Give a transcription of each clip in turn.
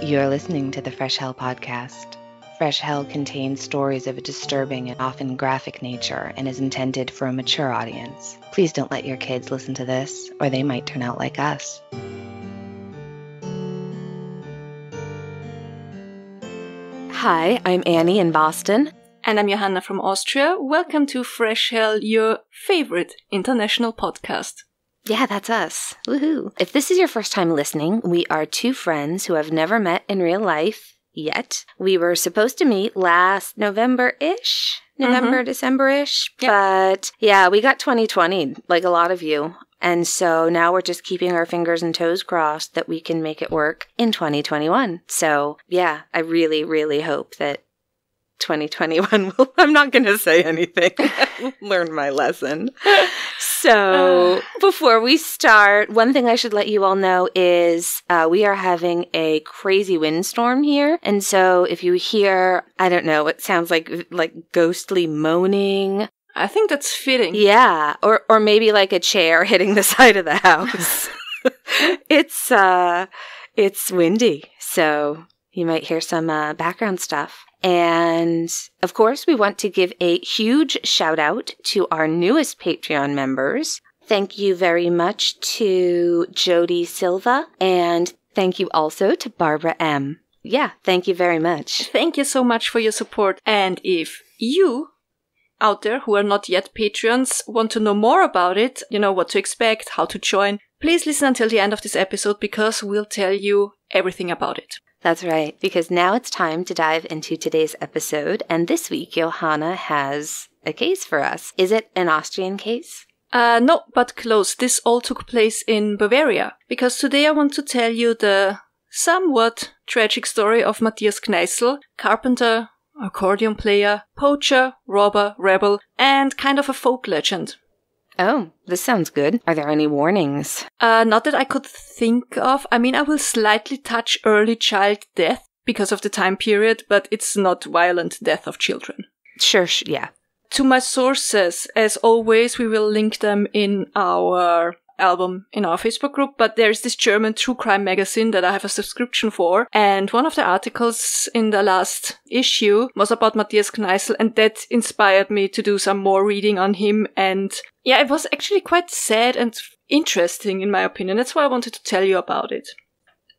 You're listening to the Fresh Hell Podcast. Fresh Hell contains stories of a disturbing and often graphic nature and is intended for a mature audience. Please don't let your kids listen to this, or they might turn out like us. Hi, I'm Annie in Boston. And I'm Johanna from Austria. Welcome to Fresh Hell, your favorite international podcast. Yeah, that's us. Woohoo. If this is your first time listening, we are two friends who have never met in real life yet. We were supposed to meet last mm-hmm. November ish, November, mm-hmm. December ish. Yep. But yeah, we got 2020, like a lot of you. And so now we're just keeping our fingers and toes crossed that we can make it work in 2021. So yeah, I really, really hope that 2021 will I'm not going to say anything. Learn my lesson. So, before we start, one thing I should let you all know is uh, we are having a crazy windstorm here. And so if you hear, I don't know, it sounds like like ghostly moaning I think that's fitting. Yeah, or or maybe like a chair hitting the side of the house. it's uh it's windy, so you might hear some uh, background stuff. And of course, we want to give a huge shout out to our newest Patreon members. Thank you very much to Jody Silva and thank you also to Barbara M. Yeah, thank you very much. Thank you so much for your support. And if you out there who are not yet patrons want to know more about it, you know what to expect, how to join, please listen until the end of this episode because we'll tell you everything about it. That's right, because now it's time to dive into today's episode. And this week, Johanna has a case for us. Is it an Austrian case? Uh, no, but close. This all took place in Bavaria. Because today I want to tell you the somewhat tragic story of Matthias Kneissl, carpenter, accordion player, poacher, robber, rebel, and kind of a folk legend. Oh, this sounds good. Are there any warnings? Uh, not that I could think of. I mean, I will slightly touch early child death because of the time period, but it's not violent death of children. Sure, yeah. To my sources, as always, we will link them in our album in our Facebook group, but there's this German true crime magazine that I have a subscription for. And one of the articles in the last issue was about Matthias Kneisel, and that inspired me to do some more reading on him. And yeah, it was actually quite sad and interesting in my opinion. That's why I wanted to tell you about it.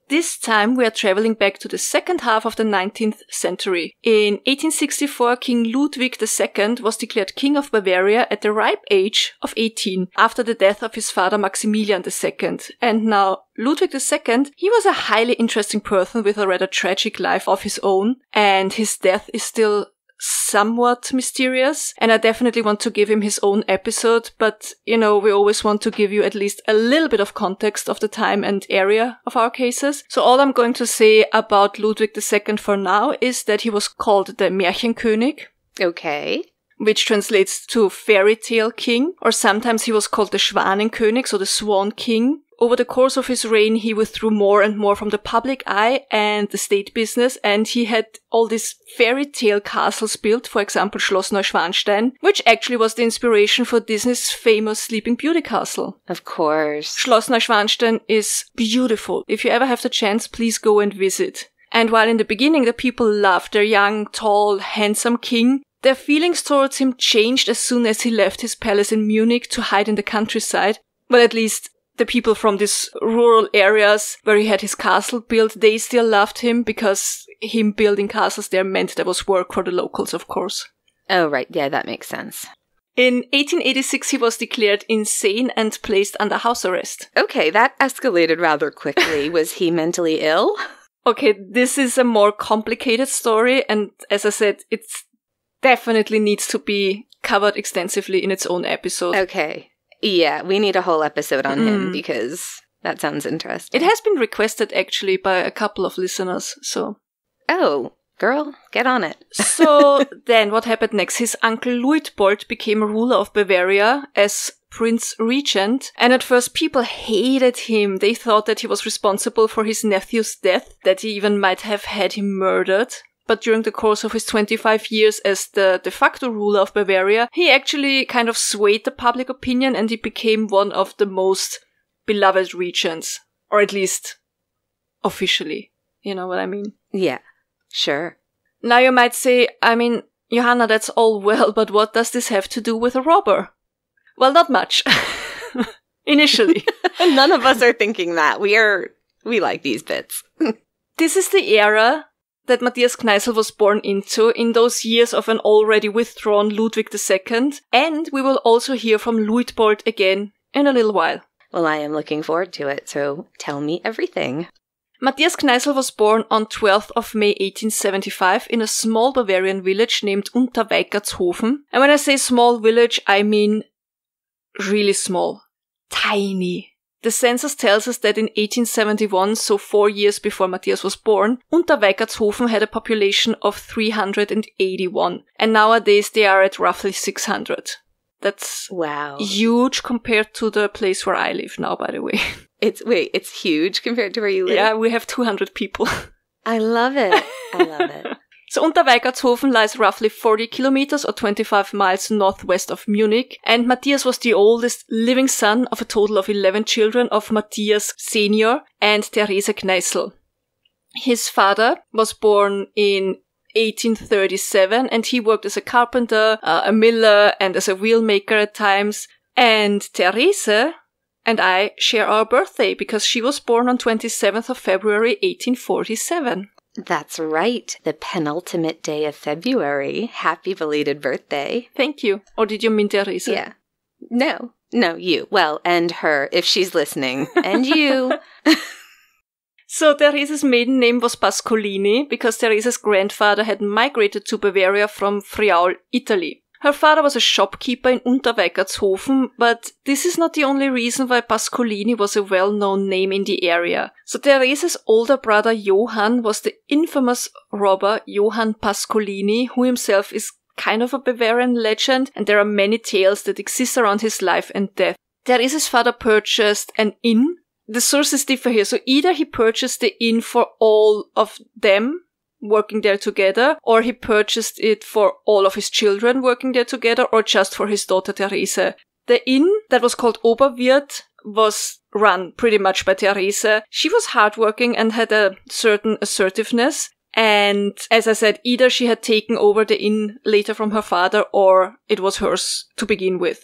This time we are traveling back to the second half of the 19th century. In 1864, King Ludwig II was declared King of Bavaria at the ripe age of 18 after the death of his father Maximilian II. And now Ludwig II, he was a highly interesting person with a rather tragic life of his own, and his death is still somewhat mysterious. And I definitely want to give him his own episode, but you know, we always want to give you at least a little bit of context of the time and area of our cases. So all I'm going to say about Ludwig II for now is that he was called the Märchenkönig. Okay. Which translates to fairy tale king, or sometimes he was called the Schwanenkönig, so the swan king, over the course of his reign, he withdrew more and more from the public eye and the state business, and he had all these fairy tale castles built, for example, Schloss Neuschwanstein, which actually was the inspiration for Disney's famous Sleeping Beauty castle. Of course. Schloss Neuschwanstein is beautiful. If you ever have the chance, please go and visit. And while in the beginning the people loved their young, tall, handsome king, their feelings towards him changed as soon as he left his palace in Munich to hide in the countryside. Well, at least the people from these rural areas where he had his castle built, they still loved him because him building castles there meant there was work for the locals, of course. Oh, right. Yeah, that makes sense. In 1886, he was declared insane and placed under house arrest. Okay, that escalated rather quickly. was he mentally ill? Okay, this is a more complicated story, and as I said, it definitely needs to be covered extensively in its own episode. Okay. Yeah, we need a whole episode on mm. him because that sounds interesting. It has been requested actually by a couple of listeners, so. Oh, girl, get on it. so then what happened next? His uncle Luitpold became ruler of Bavaria as Prince Regent, and at first people hated him. They thought that he was responsible for his nephew's death, that he even might have had him murdered but during the course of his 25 years as the de facto ruler of Bavaria, he actually kind of swayed the public opinion and he became one of the most beloved regents, or at least officially. You know what I mean? Yeah, sure. Now you might say, I mean, Johanna, that's all well, but what does this have to do with a robber? Well, not much. Initially. None of us are thinking that. We are, we like these bits. this is the era that Matthias Kneisel was born into in those years of an already withdrawn Ludwig II, and we will also hear from Luitpold again in a little while. Well, I am looking forward to it, so tell me everything. Matthias Kneisel was born on 12th of May 1875 in a small Bavarian village named Unterweikertshofen. And when I say small village, I mean really small. Tiny. The census tells us that in 1871, so four years before Matthias was born, Unterweckertshofen had a population of 381, and nowadays they are at roughly 600. That's wow, huge compared to the place where I live now. By the way, it's wait, it's huge compared to where you live. Yeah, we have 200 people. I love it. I love it. So Unterweigertshofen lies roughly 40 kilometers or 25 miles northwest of Munich, and Matthias was the oldest living son of a total of 11 children of Matthias Senior and Therese Kneißl. His father was born in 1837 and he worked as a carpenter, uh, a miller, and as a wheel maker at times. And Therese and I share our birthday because she was born on 27th of February 1847. That's right, the penultimate day of February. Happy belated birthday. Thank you. Or oh, did you mean Teresa? Yeah. No, no, you. Well, and her, if she's listening. And you. so Teresa's maiden name was Pascolini because Teresa's grandfather had migrated to Bavaria from Friaul, Italy. Her father was a shopkeeper in Unterweikertshofen, but this is not the only reason why Pascolini was a well-known name in the area. So Therese's older brother Johann was the infamous robber Johann Pascolini, who himself is kind of a Bavarian legend, and there are many tales that exist around his life and death. Therese's father purchased an inn. The sources differ here. So either he purchased the inn for all of them working there together, or he purchased it for all of his children working there together, or just for his daughter Therese. The inn that was called Oberwirt was run pretty much by Therese. She was hardworking and had a certain assertiveness. And as I said, either she had taken over the inn later from her father or it was hers to begin with.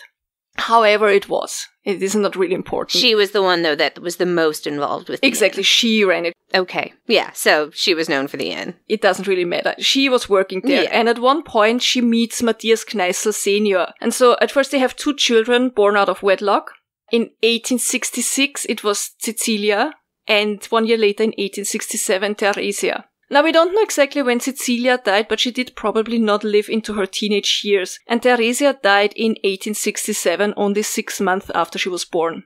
However, it was. It is not really important. She was the one, though, that was the most involved with Exactly. She ran it. Okay. Yeah. So she was known for the inn. It doesn't really matter. She was working there. Yeah. And at one point, she meets Matthias Kneissel Sr. And so at first, they have two children born out of wedlock. In 1866, it was Cecilia. And one year later, in 1867, Theresia. Now we don't know exactly when Cecilia died, but she did probably not live into her teenage years, and Theresia died in 1867, only six months after she was born.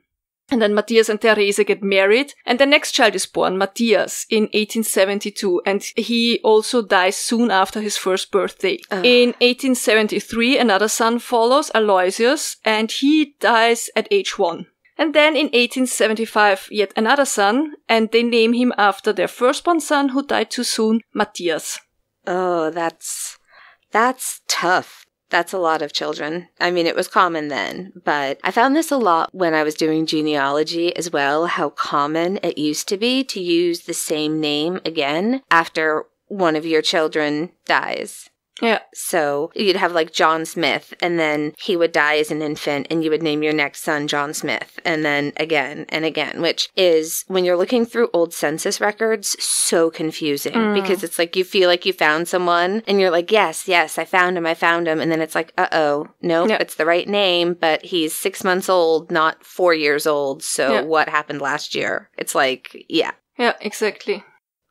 And then Matthias and Therese get married, and the next child is born, Matthias, in 1872, and he also dies soon after his first birthday. Uh. In 1873, another son follows, Aloysius, and he dies at age one. And then in 1875, yet another son, and they name him after their firstborn son who died too soon, Matthias. Oh, that's, that's tough. That's a lot of children. I mean, it was common then, but I found this a lot when I was doing genealogy as well, how common it used to be to use the same name again after one of your children dies. Yeah. So you'd have like John Smith, and then he would die as an infant, and you would name your next son John Smith, and then again and again, which is when you're looking through old census records, so confusing mm. because it's like you feel like you found someone, and you're like, yes, yes, I found him, I found him, and then it's like, uh oh, no, nope, it's the right name, but he's six months old, not four years old. So what happened last year? It's like, yeah. Yeah, exactly.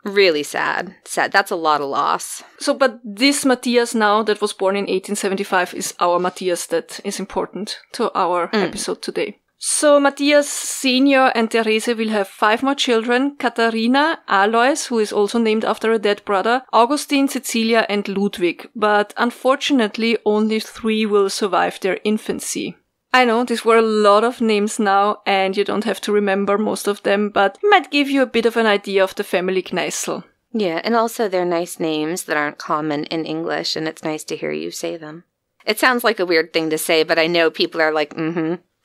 Really sad. Sad. That's a lot of loss. So, but this Matthias now that was born in 1875 is our Matthias that is important to our mm. episode today. So Matthias Senior and Therese will have five more children, Katharina, Alois, who is also named after a dead brother, Augustine, Cecilia, and Ludwig. But unfortunately, only three will survive their infancy. I know these were a lot of names now and you don't have to remember most of them, but it might give you a bit of an idea of the family Kneisel. Yeah, and also they're nice names that aren't common in English, and it's nice to hear you say them. It sounds like a weird thing to say, but I know people are like, mm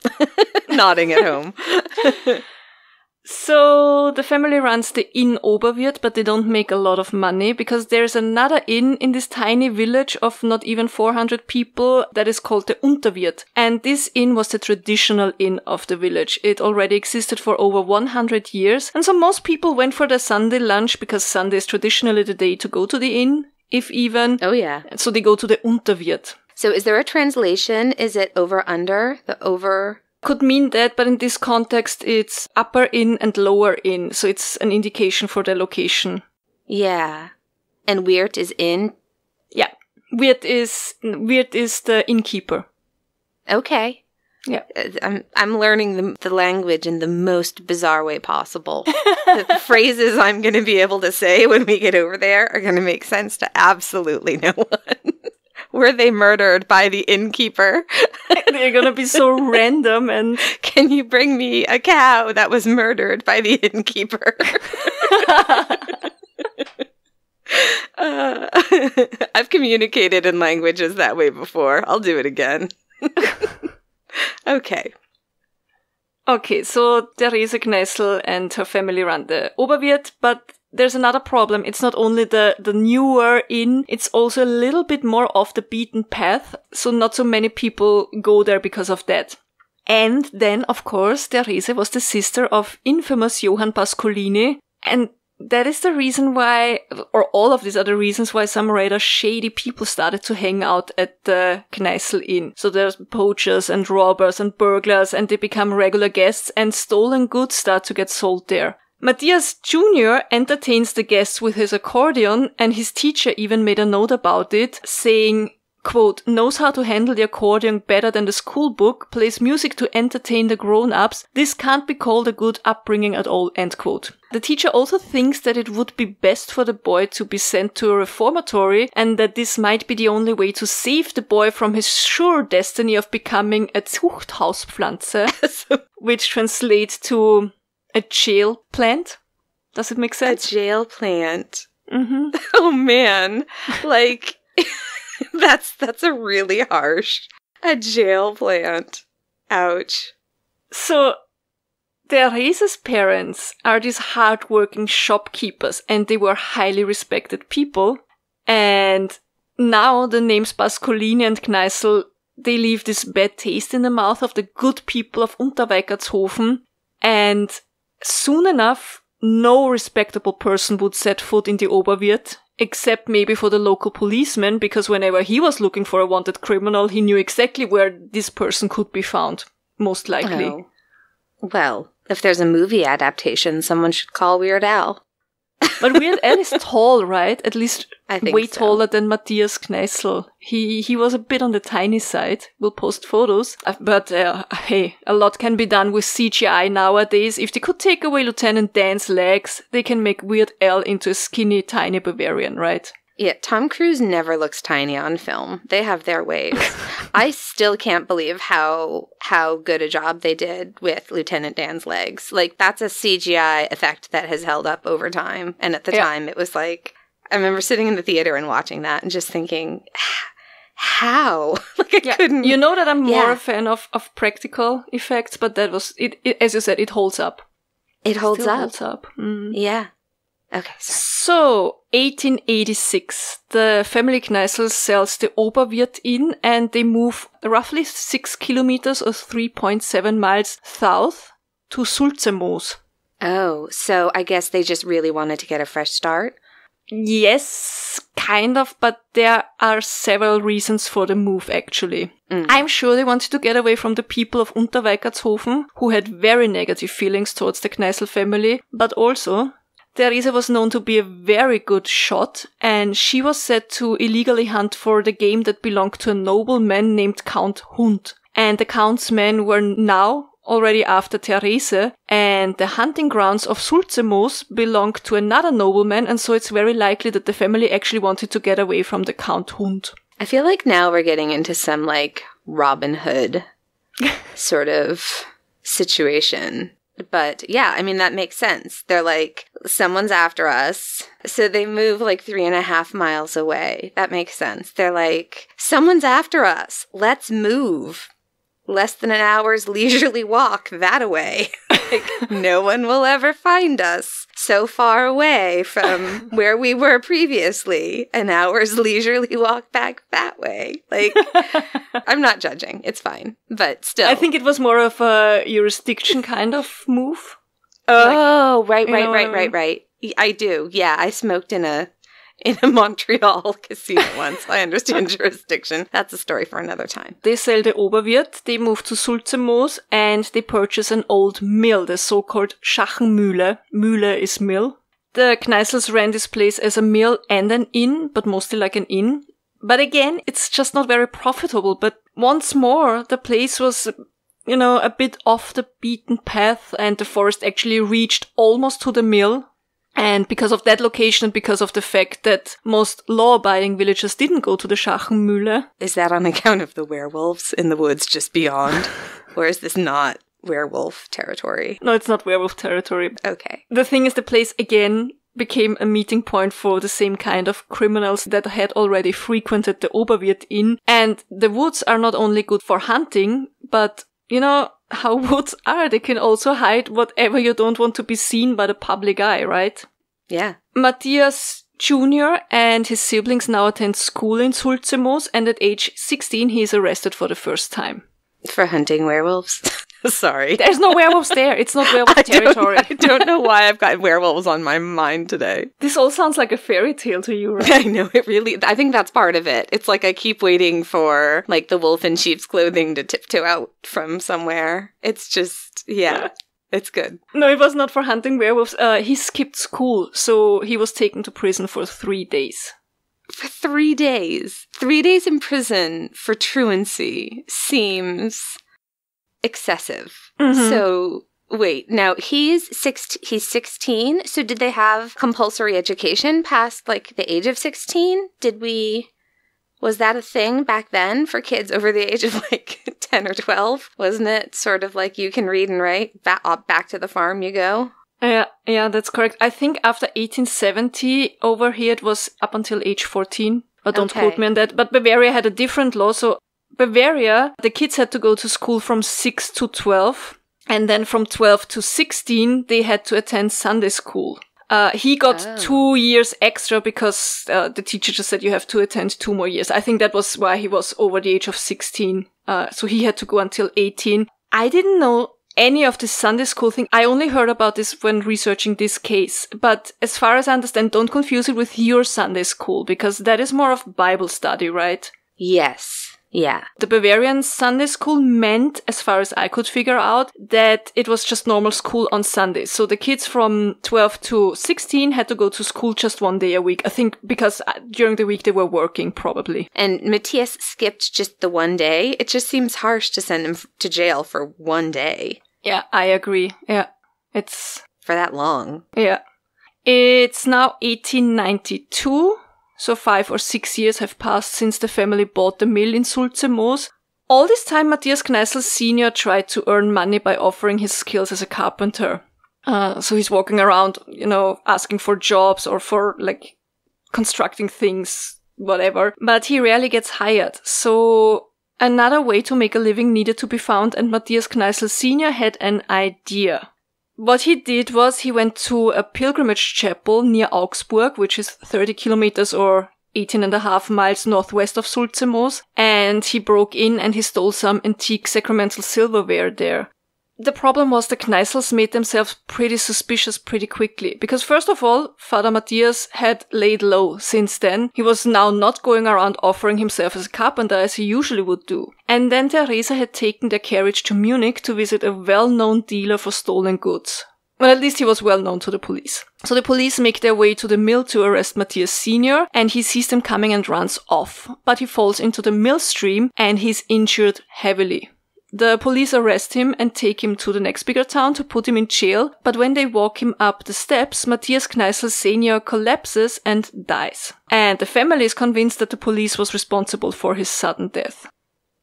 hmm, nodding at home. So the family runs the inn Oberwirt, but they don't make a lot of money because there's another inn in this tiny village of not even 400 people that is called the Unterwirt. And this inn was the traditional inn of the village. It already existed for over 100 years. And so most people went for their Sunday lunch because Sunday is traditionally the day to go to the inn, if even. Oh yeah. So they go to the Unterwirt. So is there a translation? Is it over under? The over could mean that, but in this context, it's upper in and lower in. So it's an indication for the location. Yeah. And weird is in? Yeah. Weird is, weird is the innkeeper. Okay. Yeah. Uh, I'm, I'm learning the, the language in the most bizarre way possible. the, the phrases I'm going to be able to say when we get over there are going to make sense to absolutely no one. were they murdered by the innkeeper? They're gonna be so random and can you bring me a cow that was murdered by the innkeeper? uh, I've communicated in languages that way before. I'll do it again. okay. Okay, so Therese Knessel and her family run the Oberwirt, but there's another problem. It's not only the, the newer inn. it's also a little bit more off the beaten path. So not so many people go there because of that. And then, of course, Therese was the sister of infamous Johann Pascolini. And that is the reason why, or all of these are the reasons why some rather shady people started to hang out at the Kneißl Inn. So there's poachers and robbers and burglars and they become regular guests and stolen goods start to get sold there. Matthias Jr. entertains the guests with his accordion and his teacher even made a note about it saying, quote, knows how to handle the accordion better than the school book, plays music to entertain the grown-ups. This can't be called a good upbringing at all, end quote. The teacher also thinks that it would be best for the boy to be sent to a reformatory and that this might be the only way to save the boy from his sure destiny of becoming a Zuchthauspflanze, which translates to a jail plant. Does it make sense? A jail plant. Mm-hmm. Oh man, like that's that's a really harsh a jail plant. Ouch. So Teresa's parents are these hardworking shopkeepers and they were highly respected people. And now the names Bascolini and Kneisel, they leave this bad taste in the mouth of the good people of Unterweikertshofen. And Soon enough, no respectable person would set foot in the Oberwirt, except maybe for the local policeman, because whenever he was looking for a wanted criminal, he knew exactly where this person could be found, most likely. Oh. Well, if there's a movie adaptation, someone should call Weird Al but Weird Al is tall, right? At least way so. taller than Matthias Kneißl. He he was a bit on the tiny side. We'll post photos, uh, but uh, hey, a lot can be done with CGI nowadays. If they could take away Lieutenant Dan's legs, they can make Weird Al into a skinny, tiny Bavarian, right? Yeah, Tom Cruise never looks tiny on film. They have their ways. I still can't believe how how good a job they did with Lieutenant Dan's legs. Like that's a CGI effect that has held up over time. And at the yeah. time, it was like I remember sitting in the theater and watching that and just thinking, how? like I yeah, couldn't. You know that I'm yeah. more a fan of of practical effects, but that was it, it As you said, it holds up. It holds still up. Holds up. Mm. Yeah. Okay. So, 1886, the family Kneisel sells the Oberwirt Inn and they move roughly six kilometers or 3.7 miles south to Sulzemoos. Oh, so I guess they just really wanted to get a fresh start? Yes, kind of, but there are several reasons for the move actually. Mm. I'm sure they wanted to get away from the people of Unterweikertshofen, who had very negative feelings towards the Kneisel family, but also Teresa was known to be a very good shot, and she was said to illegally hunt for the game that belonged to a nobleman named Count Hund. And the Count's men were now already after Therese, and the hunting grounds of Sulzemoos belonged to another nobleman, and so it's very likely that the family actually wanted to get away from the Count Hund. I feel like now we're getting into some like Robin Hood sort of situation. But yeah, I mean, that makes sense. They're like, someone's after us. So they move like three and a half miles away. That makes sense. They're like, someone's after us. Let's move less than an hour's leisurely walk that away. like, no one will ever find us so far away from where we were previously, an hour's leisurely walk back that way. Like, I'm not judging. It's fine. But still. I think it was more of a jurisdiction kind of move. Oh, like, right, right, right, right, right. I do. Yeah, I smoked in a in a Montreal casino once. I understand jurisdiction. That's a story for another time. They sell the Oberwirt, they move to Sulzemoos, and they purchase an old mill, the so-called Schachenmühle. Mühle is mill. The Kneisels ran this place as a mill and an inn, but mostly like an inn. But again, it's just not very profitable. But once more, the place was you know, a bit off the beaten path and the forest actually reached almost to the mill and because of that location and because of the fact that most law-abiding villagers didn't go to the Schachenmühle. Is that on account of the werewolves in the woods just beyond? or is this not werewolf territory? No, it's not werewolf territory. Okay. The thing is, the place again became a meeting point for the same kind of criminals that had already frequented the Oberwirt Inn. And the woods are not only good for hunting, but you know, how woods are. They can also hide whatever you don't want to be seen by the public eye, right? Yeah. Matthias Jr. and his siblings now attend school in Sulzemos, and at age 16, he is arrested for the first time. For hunting werewolves. Sorry. There's no werewolves there. It's not werewolf I territory. Don't, I don't know why I've got werewolves on my mind today. This all sounds like a fairy tale to you, right? I know it really I think that's part of it. It's like I keep waiting for like the wolf in sheep's clothing to tiptoe out from somewhere. It's just yeah. It's good. No, it was not for hunting werewolves. Uh, he skipped school, so he was taken to prison for three days for three days. Three days in prison for truancy seems excessive. Mm-hmm. So wait, now he's six. He's sixteen. So did they have compulsory education past like the age of sixteen? Did we? Was that a thing back then for kids over the age of like ten or twelve? Wasn't it sort of like you can read and write? Back, uh, back to the farm you go. Yeah, uh, yeah, that's correct. I think after 1870, over here it was up until age 14. But don't okay. quote me on that. But Bavaria had a different law, so Bavaria, the kids had to go to school from 6 to 12. And then from 12 to 16, they had to attend Sunday school. Uh, he got oh. two years extra because uh, the teacher just said you have to attend two more years. I think that was why he was over the age of 16. Uh, so he had to go until 18. I didn't know any of this Sunday school thing. I only heard about this when researching this case. But as far as I understand, don't confuse it with your Sunday school because that is more of Bible study, right? Yes. Yeah. The Bavarian Sunday school meant, as far as I could figure out, that it was just normal school on Sundays. So the kids from 12 to 16 had to go to school just one day a week. I think because uh, during the week they were working probably. And Matthias skipped just the one day. It just seems harsh to send him to jail for one day. Yeah, I agree. Yeah. It's for that long. Yeah. It's now 1892. So five or six years have passed since the family bought the mill in Sulzemoos. All this time, Matthias Kneissl Sr. tried to earn money by offering his skills as a carpenter. Uh, so he's walking around, you know, asking for jobs or for like constructing things, whatever. But he rarely gets hired. So another way to make a living needed to be found, and Matthias Kneissl Sr. had an idea what he did was he went to a pilgrimage chapel near Augsburg, which is 30 kilometers or 18 and a half miles northwest of Sulzemos, and he broke in and he stole some antique sacramental silverware there the problem was the Kneisels made themselves pretty suspicious pretty quickly. Because first of all, Father Matthias had laid low since then. He was now not going around offering himself as a carpenter as he usually would do. And then Teresa had taken their carriage to Munich to visit a well-known dealer for stolen goods. Well, at least he was well known to the police. So the police make their way to the mill to arrest Matthias Sr. and he sees them coming and runs off. But he falls into the mill stream and he's injured heavily. The police arrest him and take him to the next bigger town to put him in jail, but when they walk him up the steps, Matthias Kneisel Sr. collapses and dies. And the family is convinced that the police was responsible for his sudden death.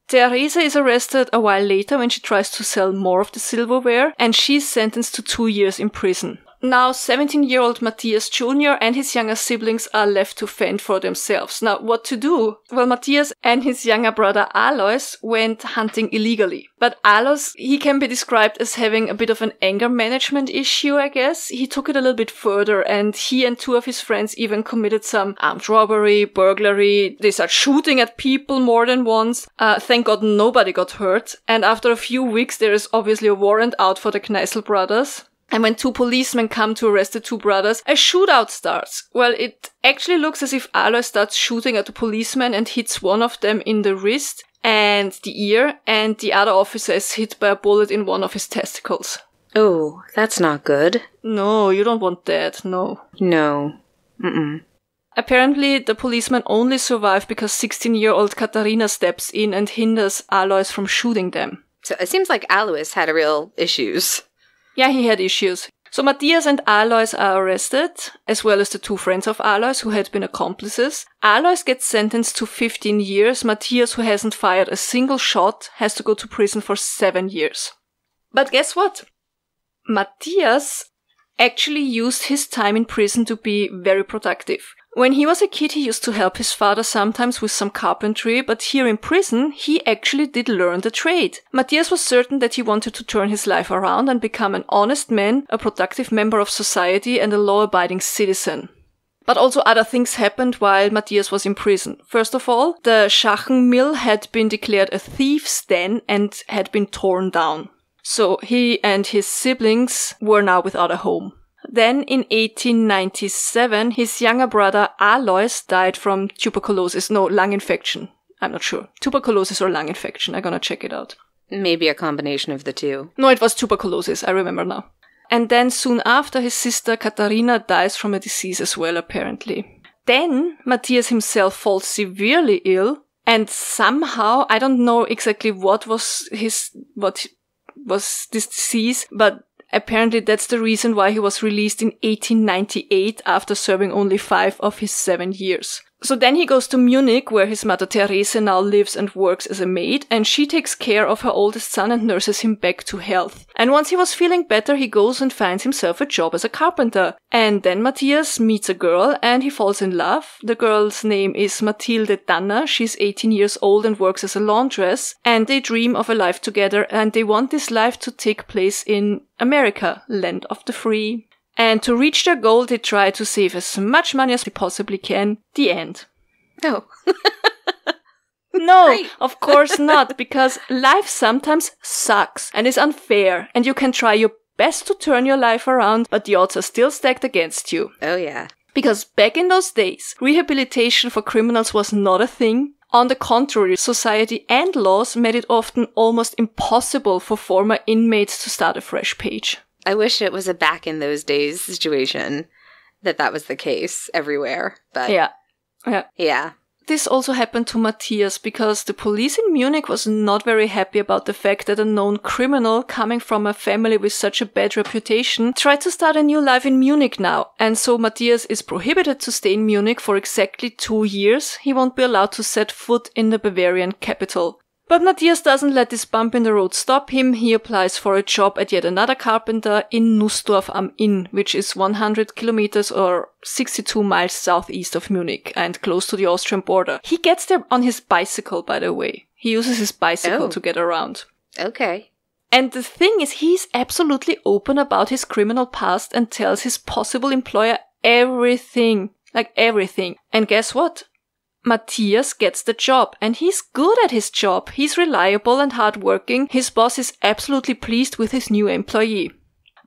Teresa is arrested a while later when she tries to sell more of the silverware, and she's sentenced to two years in prison. Now, 17 year old Matthias Jr. and his younger siblings are left to fend for themselves. Now, what to do? Well, Matthias and his younger brother Alois went hunting illegally. But Alois, he can be described as having a bit of an anger management issue, I guess. He took it a little bit further and he and two of his friends even committed some armed robbery, burglary. They start shooting at people more than once. Uh, thank God nobody got hurt. And after a few weeks, there is obviously a warrant out for the Kneisel brothers. And when two policemen come to arrest the two brothers, a shootout starts. Well, it actually looks as if Alois starts shooting at the policeman and hits one of them in the wrist and the ear, and the other officer is hit by a bullet in one of his testicles. Oh, that's not good. No, you don't want that, no. No. Mm-mm. Apparently, the policemen only survive because 16 year old Katarina steps in and hinders Alois from shooting them. So it seems like Alois had real issues yeah, he had issues. So Matthias and Alois are arrested, as well as the two friends of Alois who had been accomplices. Alois gets sentenced to 15 years. Matthias, who hasn't fired a single shot, has to go to prison for seven years. But guess what? Matthias actually used his time in prison to be very productive. When he was a kid, he used to help his father sometimes with some carpentry, but here in prison, he actually did learn the trade. Matthias was certain that he wanted to turn his life around and become an honest man, a productive member of society, and a law abiding citizen. But also other things happened while Matthias was in prison. First of all, the Schachen mill had been declared a thieves' den and had been torn down. So he and his siblings were now without a home. Then in 1897, his younger brother Alois died from tuberculosis, no, lung infection. I'm not sure. Tuberculosis or lung infection. I'm gonna check it out. Maybe a combination of the two. No, it was tuberculosis. I remember now. And then soon after, his sister Katharina dies from a disease as well, apparently. Then Matthias himself falls severely ill, and somehow, I don't know exactly what was his, what was this disease, but Apparently that's the reason why he was released in 1898 after serving only five of his seven years. So then he goes to Munich, where his mother Therese now lives and works as a maid, and she takes care of her oldest son and nurses him back to health. And once he was feeling better, he goes and finds himself a job as a carpenter. And then Matthias meets a girl and he falls in love. The girl's name is Mathilde Danner. She's 18 years old and works as a laundress. And they dream of a life together and they want this life to take place in America, land of the free, and to reach their goal, they try to save as much money as they possibly can. The end. No. no, of course not, because life sometimes sucks and is unfair, and you can try your best to turn your life around, but the odds are still stacked against you. Oh, yeah. Because back in those days, rehabilitation for criminals was not a thing, on the contrary, society and laws made it often almost impossible for former inmates to start a fresh page. I wish it was a back in those days situation that that was the case everywhere. But yeah, yeah, yeah. This also happened to Matthias because the police in Munich was not very happy about the fact that a known criminal coming from a family with such a bad reputation tried to start a new life in Munich now. And so Matthias is prohibited to stay in Munich for exactly two years. He won't be allowed to set foot in the Bavarian capital. But Matthias doesn't let this bump in the road stop him. He applies for a job at yet another carpenter in Nussdorf am Inn, which is 100 kilometers or 62 miles southeast of Munich and close to the Austrian border. He gets there on his bicycle, by the way. He uses his bicycle oh. to get around. Okay. And the thing is, he's absolutely open about his criminal past and tells his possible employer everything. Like everything. And guess what? Matthias gets the job and he's good at his job. He's reliable and hardworking. His boss is absolutely pleased with his new employee.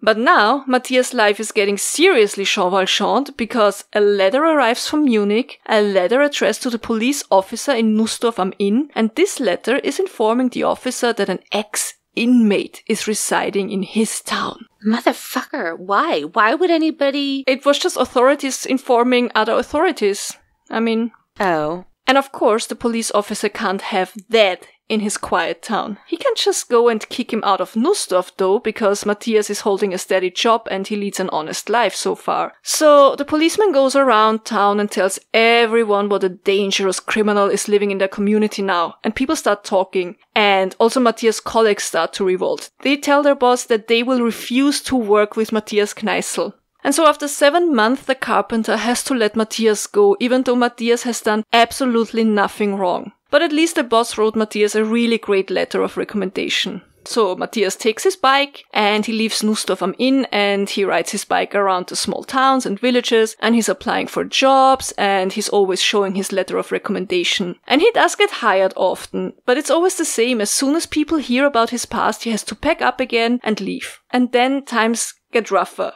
But now Matthias' life is getting seriously chevauchant because a letter arrives from Munich, a letter addressed to the police officer in Nussdorf am Inn, and this letter is informing the officer that an ex inmate is residing in his town. Motherfucker, why? Why would anybody? It was just authorities informing other authorities. I mean, Oh. And of course, the police officer can't have that in his quiet town. He can't just go and kick him out of Nussdorf though, because Matthias is holding a steady job and he leads an honest life so far. So the policeman goes around town and tells everyone what a dangerous criminal is living in their community now, and people start talking. And also Matthias' colleagues start to revolt. They tell their boss that they will refuse to work with Matthias Kneissel. And so after seven months, the carpenter has to let Matthias go, even though Matthias has done absolutely nothing wrong. But at least the boss wrote Matthias a really great letter of recommendation. So Matthias takes his bike and he leaves Nustovam Inn and he rides his bike around the small towns and villages and he's applying for jobs and he's always showing his letter of recommendation. And he does get hired often, but it's always the same. As soon as people hear about his past, he has to pack up again and leave. And then times get rougher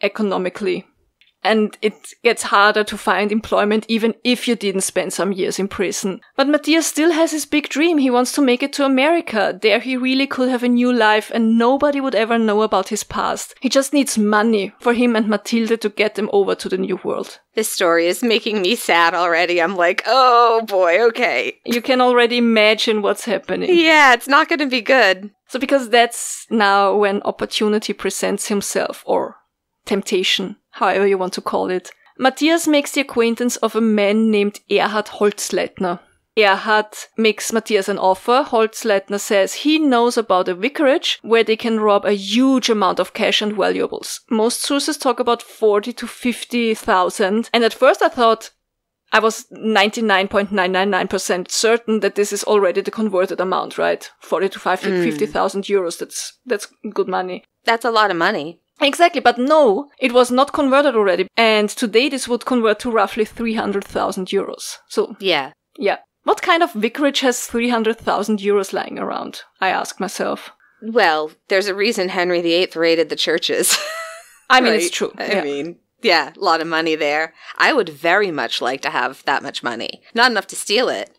economically. And it gets harder to find employment even if you didn't spend some years in prison. But Matthias still has his big dream. He wants to make it to America. There he really could have a new life and nobody would ever know about his past. He just needs money for him and Matilda to get them over to the new world. This story is making me sad already. I'm like, oh boy, okay. You can already imagine what's happening. Yeah, it's not going to be good. So, because that's now when opportunity presents himself, or temptation, however you want to call it. Matthias makes the acquaintance of a man named Erhard Holzleitner. Erhard makes Matthias an offer. Holzleitner says he knows about a vicarage where they can rob a huge amount of cash and valuables. Most sources talk about 40 to 50,000. And at first I thought, I was 99.999% certain that this is already the converted amount, right? 40 to 50,000 mm. 50, hmm. euros. That's, that's good money. That's a lot of money. Exactly, but no, it was not converted already. And today this would convert to roughly 300,000 euros. So, yeah. Yeah. What kind of vicarage has 300,000 euros lying around? I ask myself. Well, there's a reason Henry VIII raided the churches. I mean, right? it's true. I yeah. mean, yeah, a lot of money there. I would very much like to have that much money. Not enough to steal it,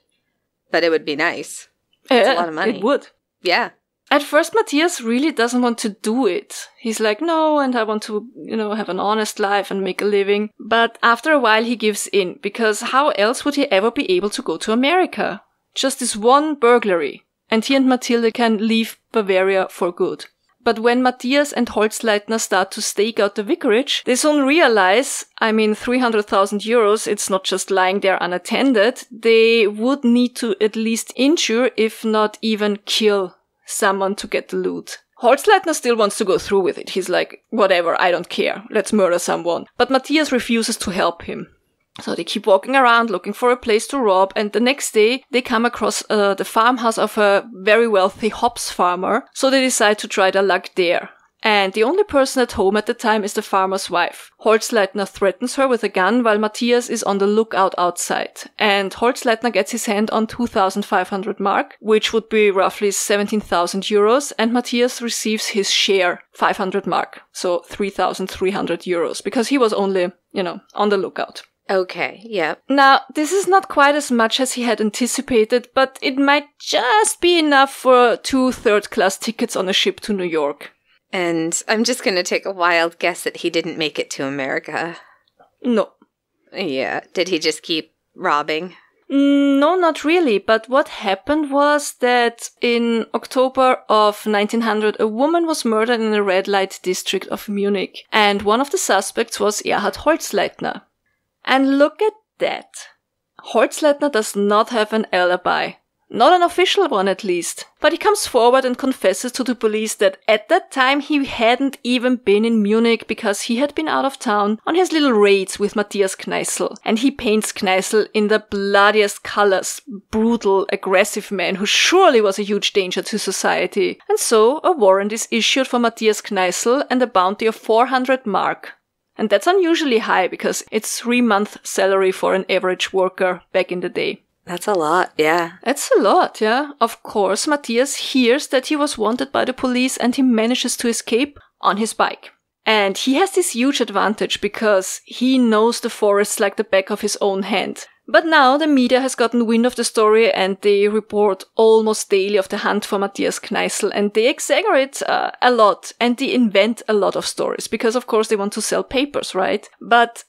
but it would be nice. It's uh, a lot of money. It would. Yeah at first Matthias really doesn't want to do it. He's like, no, and I want to, you know, have an honest life and make a living. But after a while he gives in, because how else would he ever be able to go to America? Just this one burglary. And he and Matilda can leave Bavaria for good. But when Matthias and Holzleitner start to stake out the vicarage, they soon realize, I mean, 300,000 euros, it's not just lying there unattended. They would need to at least injure, if not even kill someone to get the loot. Holzleitner still wants to go through with it. He's like, whatever, I don't care. Let's murder someone. But Matthias refuses to help him. So they keep walking around looking for a place to rob, and the next day they come across uh, the farmhouse of a very wealthy hops farmer, so they decide to try their luck there. And the only person at home at the time is the farmer's wife. Holzleitner threatens her with a gun while Matthias is on the lookout outside. And Holzleitner gets his hand on 2,500 mark, which would be roughly 17,000 euros, and Matthias receives his share, 500 mark, so 3,300 euros, because he was only, you know, on the lookout. Okay, yeah. Now, this is not quite as much as he had anticipated, but it might just be enough for two third class tickets on a ship to New York. And I'm just going to take a wild guess that he didn't make it to America. No. Yeah. Did he just keep robbing? Mm, no, not really. But what happened was that in October of 1900, a woman was murdered in the red light district of Munich. And one of the suspects was Erhard Holzleitner. And look at that. Holzleitner does not have an alibi. Not an official one, at least. But he comes forward and confesses to the police that at that time he hadn't even been in Munich because he had been out of town on his little raids with Matthias Kneissl. And he paints Kneissl in the bloodiest colors, brutal, aggressive man who surely was a huge danger to society. And so a warrant is issued for Matthias Kneissl and a bounty of 400 mark. And that's unusually high because it's three months salary for an average worker back in the day. That's a lot, yeah. That's a lot, yeah. Of course, Matthias hears that he was wanted by the police and he manages to escape on his bike. And he has this huge advantage because he knows the forest like the back of his own hand. But now the media has gotten wind of the story and they report almost daily of the hunt for Matthias Kneisel and they exaggerate uh, a lot and they invent a lot of stories because of course they want to sell papers, right? But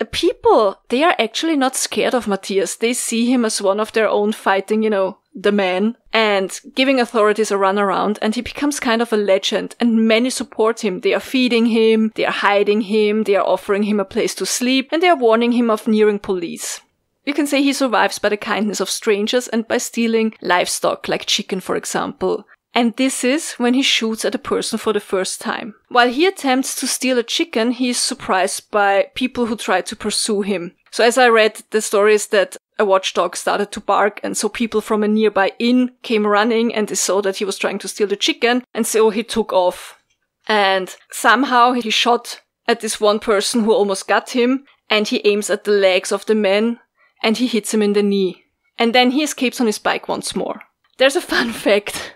the people, they are actually not scared of Matthias. They see him as one of their own fighting, you know, the man and giving authorities a run around and he becomes kind of a legend and many support him. They are feeding him, they are hiding him, they are offering him a place to sleep and they are warning him of nearing police. You can say he survives by the kindness of strangers and by stealing livestock like chicken for example. And this is when he shoots at a person for the first time. While he attempts to steal a chicken, he is surprised by people who try to pursue him. So as I read, the story is that a watchdog started to bark and so people from a nearby inn came running and they saw that he was trying to steal the chicken and so he took off. And somehow he shot at this one person who almost got him and he aims at the legs of the man and he hits him in the knee. And then he escapes on his bike once more. There's a fun fact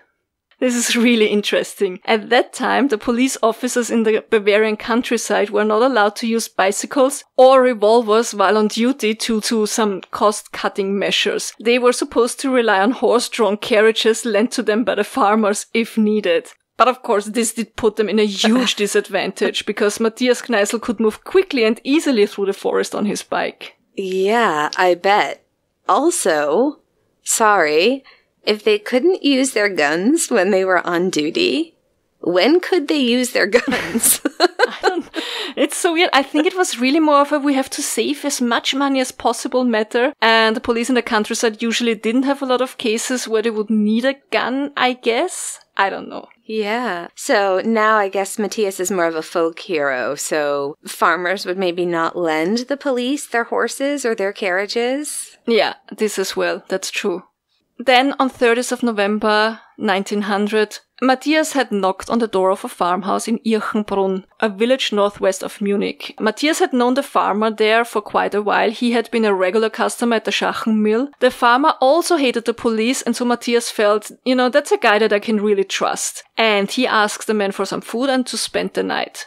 this is really interesting. At that time, the police officers in the Bavarian countryside were not allowed to use bicycles or revolvers while on duty due to some cost-cutting measures. They were supposed to rely on horse-drawn carriages lent to them by the farmers if needed. But of course, this did put them in a huge disadvantage because Matthias Kneisel could move quickly and easily through the forest on his bike. Yeah, I bet. Also, sorry, if they couldn't use their guns when they were on duty, when could they use their guns? it's so weird. I think it was really more of a we have to save as much money as possible matter. And the police in the countryside usually didn't have a lot of cases where they would need a gun, I guess. I don't know. Yeah. So now I guess Matthias is more of a folk hero. So farmers would maybe not lend the police their horses or their carriages. Yeah, this as well. That's true. Then, on 30th of November 1900, Matthias had knocked on the door of a farmhouse in Irchenbrunn, a village northwest of Munich. Matthias had known the farmer there for quite a while. He had been a regular customer at the Schachen mill. The farmer also hated the police, and so Matthias felt, you know, that's a guy that I can really trust. And he asked the man for some food and to spend the night.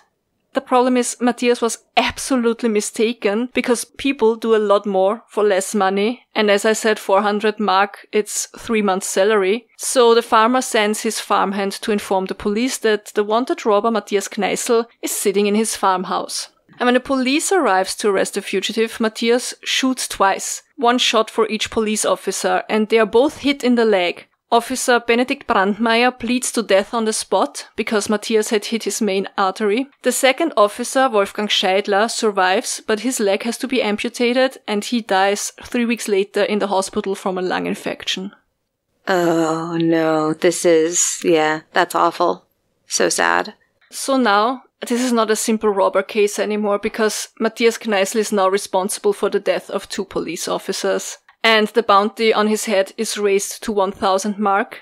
The problem is Matthias was absolutely mistaken because people do a lot more for less money. And as I said, 400 mark, it's three months salary. So the farmer sends his farmhand to inform the police that the wanted robber Matthias Kneisel is sitting in his farmhouse. And when the police arrives to arrest the fugitive, Matthias shoots twice, one shot for each police officer, and they are both hit in the leg. Officer Benedict Brandmeier bleeds to death on the spot because Matthias had hit his main artery. The second officer, Wolfgang Scheidler, survives, but his leg has to be amputated and he dies three weeks later in the hospital from a lung infection. Oh no, this is, yeah, that's awful. So sad. So now, this is not a simple robber case anymore because Matthias Kneisel is now responsible for the death of two police officers and the bounty on his head is raised to 1000 mark.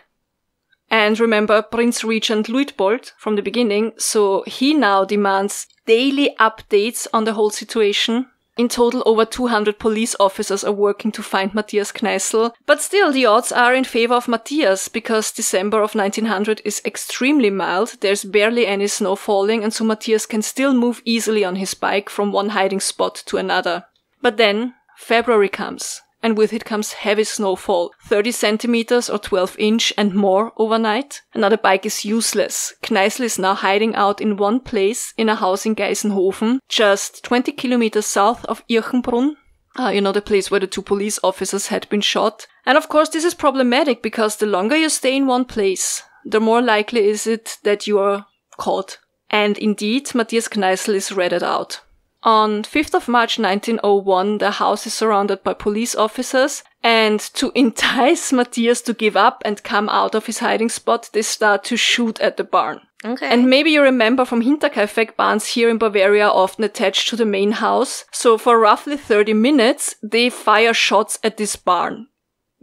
And remember Prince Regent Luitpold from the beginning, so he now demands daily updates on the whole situation. In total, over 200 police officers are working to find Matthias Kneissl. but still the odds are in favor of Matthias because December of 1900 is extremely mild, there's barely any snow falling, and so Matthias can still move easily on his bike from one hiding spot to another. But then, February comes, and with it comes heavy snowfall, 30 centimeters or 12 inch and more overnight. Another bike is useless. Kneisel is now hiding out in one place in a house in Geisenhofen, just 20 kilometers south of Irchenbrunn. Uh, you know, the place where the two police officers had been shot. And of course, this is problematic because the longer you stay in one place, the more likely is it that you are caught. And indeed, Matthias Kneisel is ratted out. On 5th of March 1901, the house is surrounded by police officers, and to entice Matthias to give up and come out of his hiding spot, they start to shoot at the barn. Okay. And maybe you remember from Hinterkaifeck barns here in Bavaria often attached to the main house. So for roughly 30 minutes, they fire shots at this barn.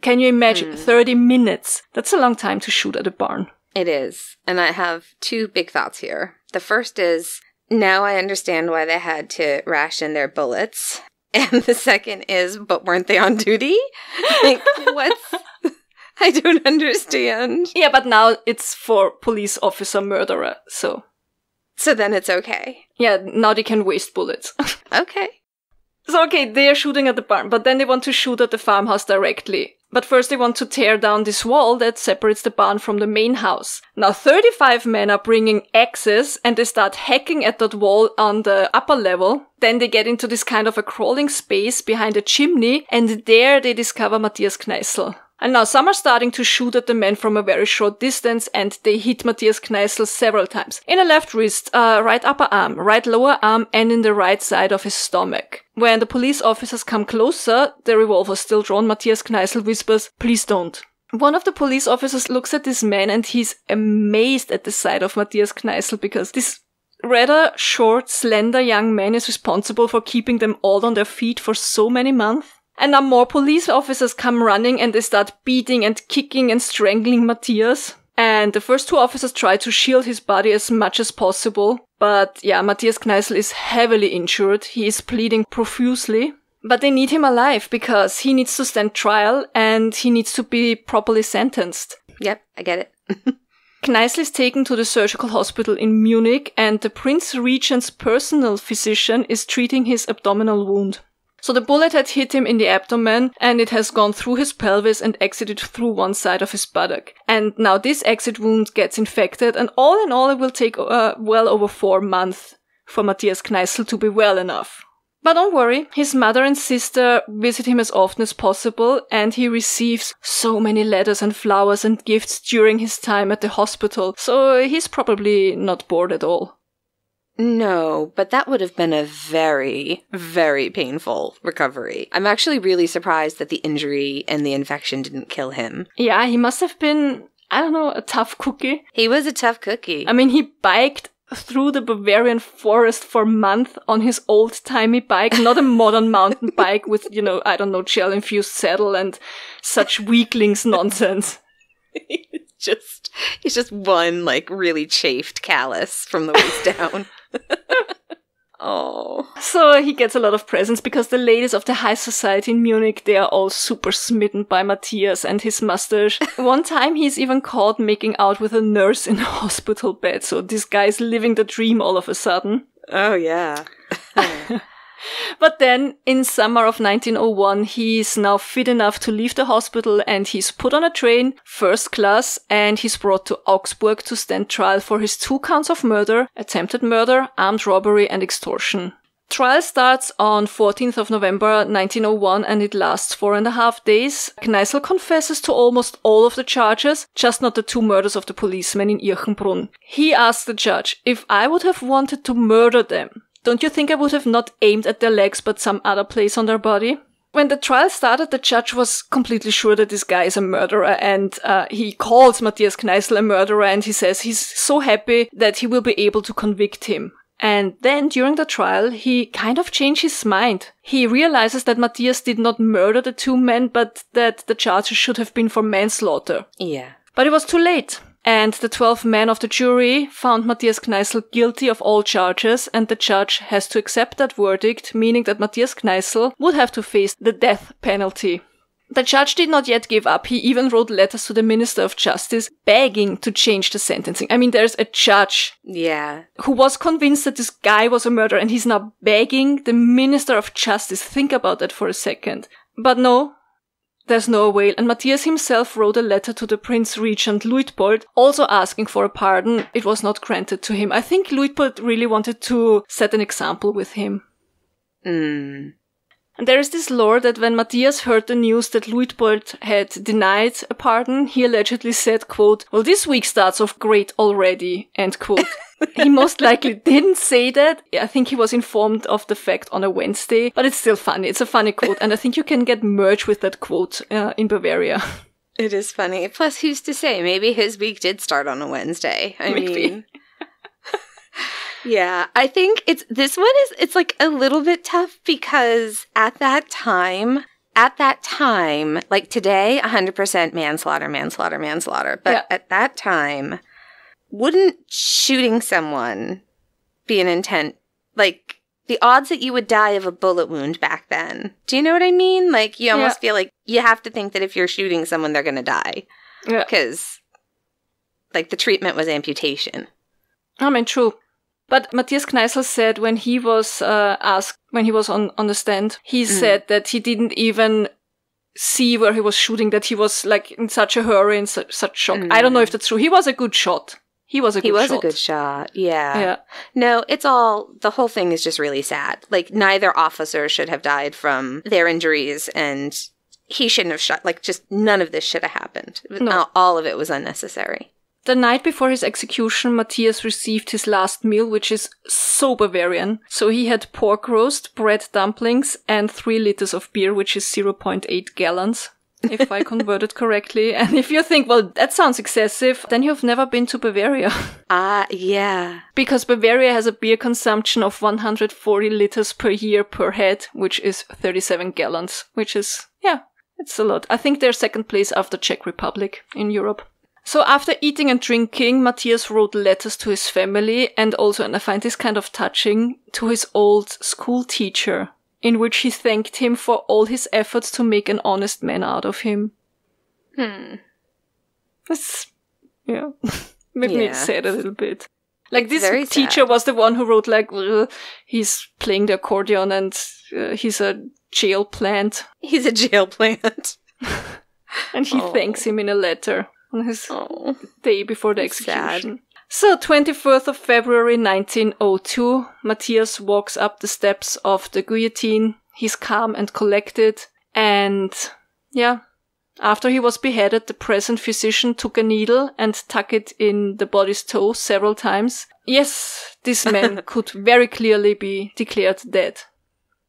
Can you imagine? Hmm. 30 minutes. That's a long time to shoot at a barn. It is. And I have two big thoughts here. The first is now I understand why they had to ration their bullets. And the second is, but weren't they on duty? Like, what's. I don't understand. Yeah, but now it's for police officer murderer, so. So then it's okay. Yeah, now they can waste bullets. okay. So, okay, they are shooting at the barn, but then they want to shoot at the farmhouse directly. But first they want to tear down this wall that separates the barn from the main house. Now 35 men are bringing axes and they start hacking at that wall on the upper level. Then they get into this kind of a crawling space behind a chimney and there they discover Matthias Kneissl. And now some are starting to shoot at the men from a very short distance and they hit Matthias Kneissl several times. In the left wrist, uh, right upper arm, right lower arm and in the right side of his stomach. When the police officers come closer, the revolver still drawn, Matthias Kneisel whispers, please don't. One of the police officers looks at this man and he's amazed at the sight of Matthias Kneisel because this rather short, slender young man is responsible for keeping them all on their feet for so many months. And now more police officers come running and they start beating and kicking and strangling Matthias. And the first two officers try to shield his body as much as possible. But yeah, Matthias Kneisel is heavily injured. He is bleeding profusely. But they need him alive because he needs to stand trial and he needs to be properly sentenced. Yep, I get it. Kneisel is taken to the surgical hospital in Munich and the Prince Regent's personal physician is treating his abdominal wound. So the bullet had hit him in the abdomen and it has gone through his pelvis and exited through one side of his buttock. And now this exit wound gets infected and all in all it will take uh, well over four months for Matthias Kneissl to be well enough. But don't worry, his mother and sister visit him as often as possible and he receives so many letters and flowers and gifts during his time at the hospital, so he's probably not bored at all. No, but that would have been a very, very painful recovery. I'm actually really surprised that the injury and the infection didn't kill him. Yeah, he must have been, I don't know, a tough cookie. He was a tough cookie. I mean, he biked through the Bavarian forest for months on his old timey bike, not a modern mountain bike with, you know, I don't know, gel infused saddle and such weaklings nonsense. just, he's just one, like, really chafed callus from the waist down. oh. So he gets a lot of presents because the ladies of the high society in Munich, they are all super smitten by Matthias and his mustache. One time he's even caught making out with a nurse in a hospital bed. So this guy's living the dream all of a sudden. Oh, yeah but then in summer of 1901, he's now fit enough to leave the hospital and he's put on a train, first class, and he's brought to Augsburg to stand trial for his two counts of murder, attempted murder, armed robbery, and extortion. Trial starts on 14th of November 1901 and it lasts four and a half days. Kneisel confesses to almost all of the charges, just not the two murders of the policemen in Irchenbrunn. He asks the judge, if I would have wanted to murder them, don't you think I would have not aimed at their legs but some other place on their body? When the trial started, the judge was completely sure that this guy is a murderer and uh, he calls Matthias Kneisel a murderer and he says he's so happy that he will be able to convict him. And then during the trial, he kind of changed his mind. He realizes that Matthias did not murder the two men, but that the charges should have been for manslaughter. Yeah. But it was too late and the 12 men of the jury found Matthias Kneisel guilty of all charges, and the judge has to accept that verdict, meaning that Matthias Kneisel would have to face the death penalty. The judge did not yet give up. He even wrote letters to the Minister of Justice begging to change the sentencing. I mean, there's a judge. Yeah. Who was convinced that this guy was a murderer and he's now begging the Minister of Justice. Think about that for a second. But no, there's no whale, and Matthias himself wrote a letter to the Prince Regent Luitpold, also asking for a pardon. It was not granted to him. I think Luitpold really wanted to set an example with him. Mm. And there is this lore that when Matthias heard the news that Luitpold had denied a pardon, he allegedly said, quote, Well, this week starts off great already, end quote. he most likely didn't say that. I think he was informed of the fact on a Wednesday, but it's still funny. It's a funny quote, and I think you can get merged with that quote uh, in Bavaria. It is funny. Plus, who's to say? Maybe his week did start on a Wednesday. I Maybe. mean, yeah, I think it's this one is it's like a little bit tough because at that time, at that time, like today, 100% manslaughter, manslaughter, manslaughter. But yeah. at that time, wouldn't shooting someone be an intent? Like, the odds that you would die of a bullet wound back then. Do you know what I mean? Like, you almost yeah. feel like you have to think that if you're shooting someone, they're going to die. Yeah. Because, like, the treatment was amputation. I mean, true. But Matthias Kneisel said when he was uh, asked, when he was on, on the stand, he mm. said that he didn't even see where he was shooting, that he was like in such a hurry and su- such shock. Mm. I don't know mm. if that's true. He was a good shot he was a he was shot. a good shot. Yeah. Yeah. No, it's all the whole thing is just really sad. Like neither officer should have died from their injuries, and he shouldn't have shot. Like just none of this should have happened. No. All of it was unnecessary. The night before his execution, Matthias received his last meal, which is so Bavarian. So he had pork roast, bread dumplings, and three liters of beer, which is 0.8 gallons if I converted correctly. And if you think, well, that sounds excessive, then you've never been to Bavaria. Ah, uh, yeah. Because Bavaria has a beer consumption of 140 liters per year per head, which is 37 gallons, which is, yeah, it's a lot. I think they're second place after Czech Republic in Europe. So after eating and drinking, Matthias wrote letters to his family and also, and I find this kind of touching, to his old school teacher, in which he thanked him for all his efforts to make an honest man out of him. Hmm. That's, yeah, made yeah. me sad a little bit. Like this teacher sad. was the one who wrote like he's playing the accordion and uh, he's a jail plant. He's a jail plant. and he oh. thanks him in a letter on his oh. day before the execution. Sad. So, 24th of February 1902, Matthias walks up the steps of the guillotine. He's calm and collected. And yeah, after he was beheaded, the present physician took a needle and tuck it in the body's toe several times. Yes, this man could very clearly be declared dead.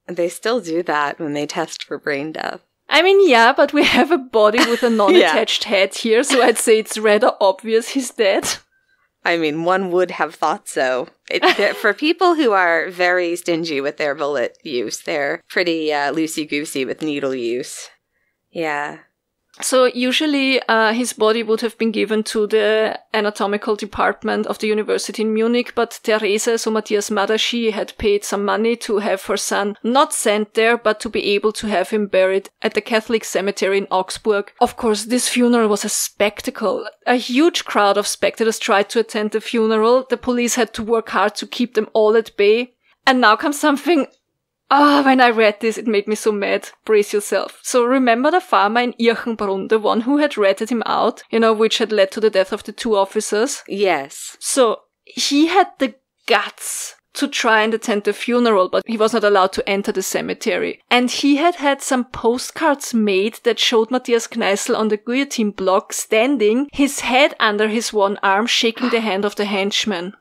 They still do that when they test for brain death. I mean, yeah, but we have a body with a non attached yeah. head here, so I'd say it's rather obvious he's dead. I mean, one would have thought so. It, for people who are very stingy with their bullet use, they're pretty uh, loosey goosey with needle use. Yeah. So usually uh, his body would have been given to the anatomical department of the university in Munich, but Therese, so Matthias' mother, she had paid some money to have her son not sent there, but to be able to have him buried at the Catholic cemetery in Augsburg. Of course, this funeral was a spectacle. A huge crowd of spectators tried to attend the funeral. The police had to work hard to keep them all at bay. And now comes something Ah, oh, when I read this, it made me so mad. Brace yourself. So remember the farmer in Irchenbrunn, the one who had ratted him out, you know, which had led to the death of the two officers? Yes. So he had the guts to try and attend the funeral, but he was not allowed to enter the cemetery. And he had had some postcards made that showed Matthias Kneissl on the guillotine block standing, his head under his one arm, shaking the hand of the henchman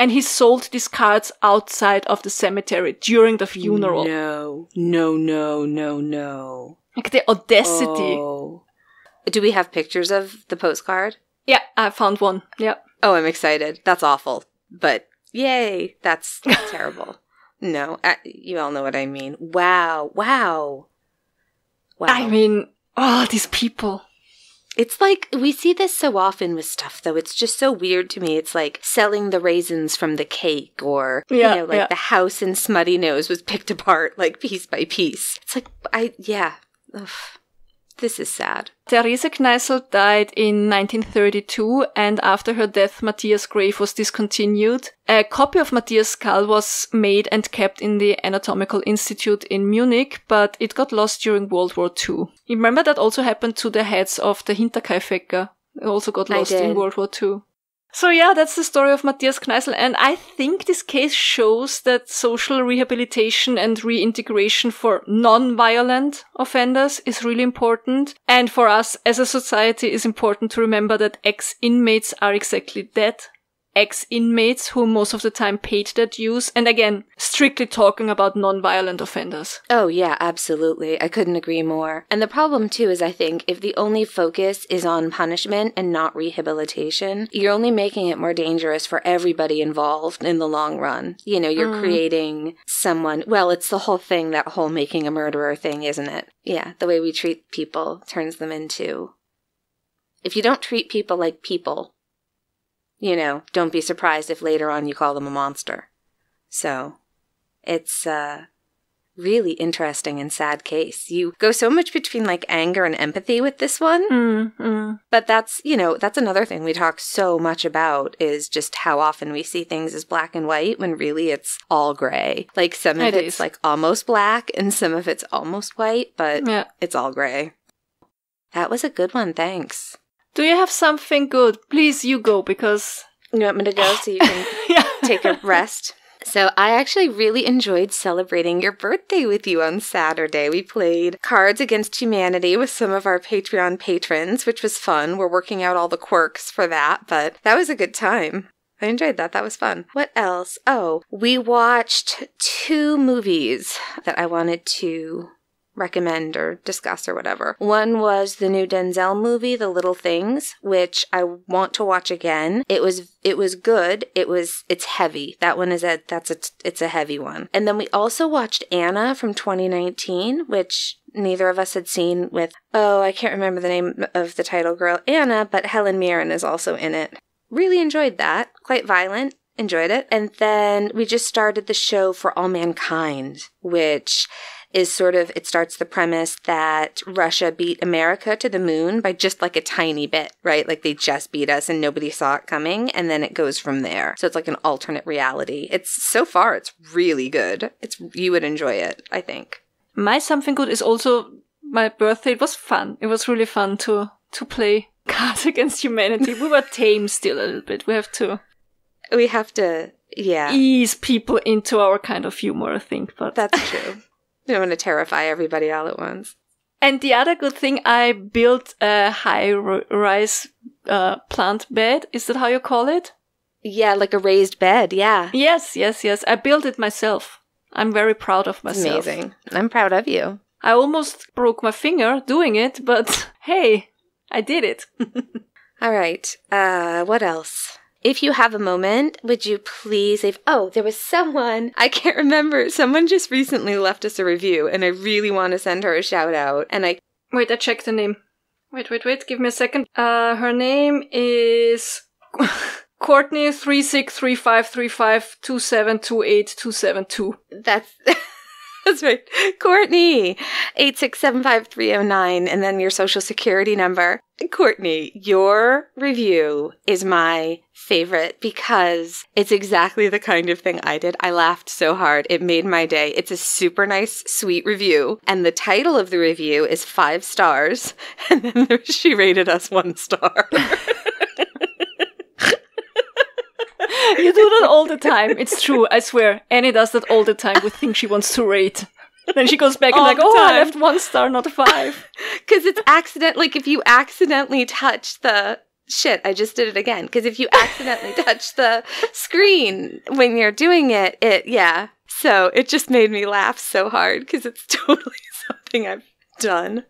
and he sold these cards outside of the cemetery during the funeral. No, no, no, no, no. Like the audacity. Oh. Do we have pictures of the postcard? Yeah, I found one. Yeah. Oh, I'm excited. That's awful. But yay, that's terrible. No, I, you all know what I mean. Wow, wow. Wow. I mean, oh, these people. It's like we see this so often with stuff though. It's just so weird to me. It's like selling the raisins from the cake or yeah, you know, like yeah. the house in Smutty Nose was picked apart like piece by piece. It's like I yeah. ugh. This is sad. Therese Kneisel died in 1932 and after her death Matthias Grave was discontinued. A copy of Matthias' skull was made and kept in the Anatomical Institute in Munich, but it got lost during World War II. You remember that also happened to the heads of the Hinterkaifecker. It also got lost in World War II. So yeah, that's the story of Matthias Kneisel. And I think this case shows that social rehabilitation and reintegration for non-violent offenders is really important. And for us as a society is important to remember that ex-inmates are exactly that ex-inmates who most of the time paid their dues. And again, strictly talking about non-violent offenders. Oh yeah, absolutely. I couldn't agree more. And the problem too is I think if the only focus is on punishment and not rehabilitation, you're only making it more dangerous for everybody involved in the long run. You know, you're mm. creating someone, well, it's the whole thing, that whole making a murderer thing, isn't it? Yeah, the way we treat people turns them into. If you don't treat people like people, you know, don't be surprised if later on you call them a monster. So it's a really interesting and sad case. You go so much between like anger and empathy with this one. Mm, But that's, you know, that's another thing we talk so much about is just how often we see things as black and white when really it's all gray. Like some of it it's is. like almost black and some of it's almost white, but yeah. it's all gray. That was a good one. Thanks. Do you have something good? Please, you go because. You want me to go so you can yeah. take a rest? So I actually really enjoyed celebrating your birthday with you on Saturday. We played Cards Against Humanity with some of our Patreon patrons, which was fun. We're working out all the quirks for that, but that was a good time. I enjoyed that. That was fun. What else? Oh, we watched two movies that I wanted to recommend or discuss or whatever. One was the new Denzel movie, The Little Things, which I want to watch again. It was it was good. It was it's heavy. That one is a that's a it's a heavy one. And then we also watched Anna from 2019, which neither of us had seen with oh I can't remember the name of the title girl Anna, but Helen Mirren is also in it. Really enjoyed that. Quite violent enjoyed it. And then we just started the show for All Mankind, which is sort of it starts the premise that Russia beat America to the moon by just like a tiny bit, right? Like they just beat us and nobody saw it coming, and then it goes from there. So it's like an alternate reality. It's so far it's really good. It's you would enjoy it, I think. My something good is also my birthday. It was fun. It was really fun to to play Cards Against Humanity. We were tame still a little bit. We have to. We have to yeah ease people into our kind of humor i think but that's true I don't want to terrify everybody all at once. And the other good thing, I built a high rise uh, plant bed. Is that how you call it? Yeah, like a raised bed. Yeah. Yes, yes, yes. I built it myself. I'm very proud of myself. Amazing. I'm proud of you. I almost broke my finger doing it, but hey, I did it. All right. Uh, what else? If you have a moment, would you please leave? Oh, there was someone, I can't remember. Someone just recently left us a review, and I really want to send her a shout out. And I. Wait, I checked the name. Wait, wait, wait, give me a second. Uh, her name is. Courtney three six three five three five two seven two eight two seven two. That's That's right. Courtney, 8675309, and then your social security number. Courtney, your review is my favorite because it's exactly the kind of thing I did. I laughed so hard. It made my day. It's a super nice, sweet review. And the title of the review is five stars. And then she rated us one star. you do that all the time. It's true, I swear. Annie does that all the time with things she wants to rate. Then she goes back all and like, oh, time. I left one star, not five. Because it's accident. Like if you accidentally touch the shit, I just did it again. Because if you accidentally touch the screen when you're doing it, it yeah. So it just made me laugh so hard because it's totally something I've done.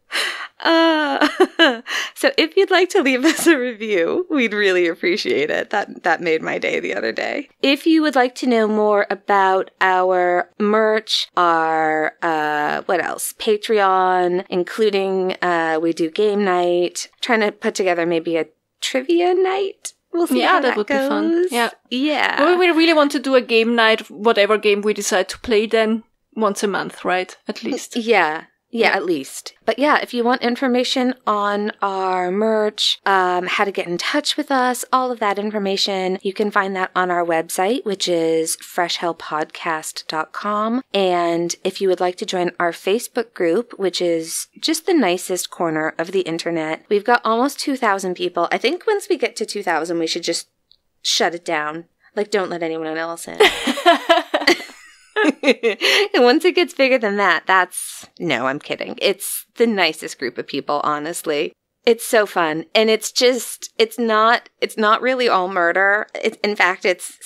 Uh, so if you'd like to leave us a review, we'd really appreciate it. That that made my day the other day. If you would like to know more about our merch, our uh, what else? Patreon, including uh, we do game night. trying to put together maybe a trivia night We'll yeah, that, that, would goes. be fun. Yeah, yeah. Well, we really want to do a game night, whatever game we decide to play, then once a month, right? At least. Yeah, yeah, at least. But yeah, if you want information on our merch, um, how to get in touch with us, all of that information, you can find that on our website, which is freshhellpodcast.com. And if you would like to join our Facebook group, which is just the nicest corner of the internet, we've got almost 2,000 people. I think once we get to 2,000, we should just shut it down. Like, don't let anyone else in. and once it gets bigger than that, that's no, I'm kidding. It's the nicest group of people, honestly. It's so fun. And it's just, it's not, it's not really all murder. It, in fact, it's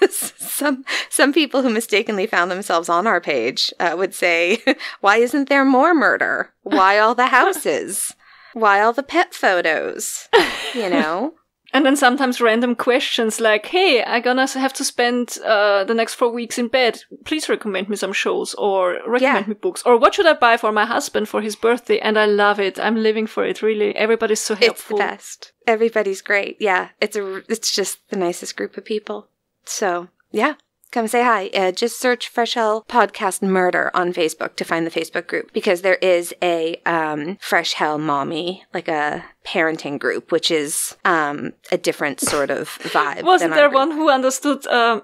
some, some people who mistakenly found themselves on our page uh, would say, why isn't there more murder? Why all the houses? Why all the pet photos? You know? And then sometimes random questions like, hey, I'm gonna have to spend uh, the next four weeks in bed. Please recommend me some shows or recommend yeah. me books. Or what should I buy for my husband for his birthday? And I love it. I'm living for it, really. Everybody's so helpful. It's the best. Everybody's great. Yeah. It's a, it's just the nicest group of people. So yeah, Come say hi. Uh, just search Fresh Hell Podcast Murder on Facebook to find the Facebook group because there is a um, Fresh Hell Mommy, like a parenting group, which is um, a different sort of vibe. Wasn't there group. one who understood uh,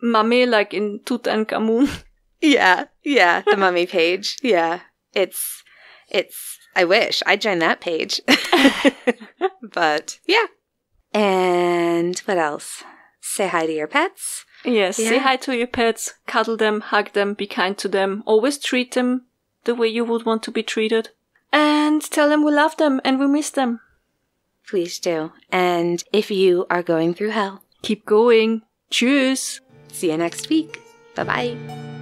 mummy like in Tutankhamun? Yeah, yeah, the mummy page. Yeah, it's it's. I wish I would join that page, but yeah. And what else? say hi to your pets. Yes, yeah. say hi to your pets, cuddle them, hug them, be kind to them, always treat them the way you would want to be treated, and tell them we love them and we miss them. Please do. And if you are going through hell, keep going. Cheers. See you next week. Bye bye.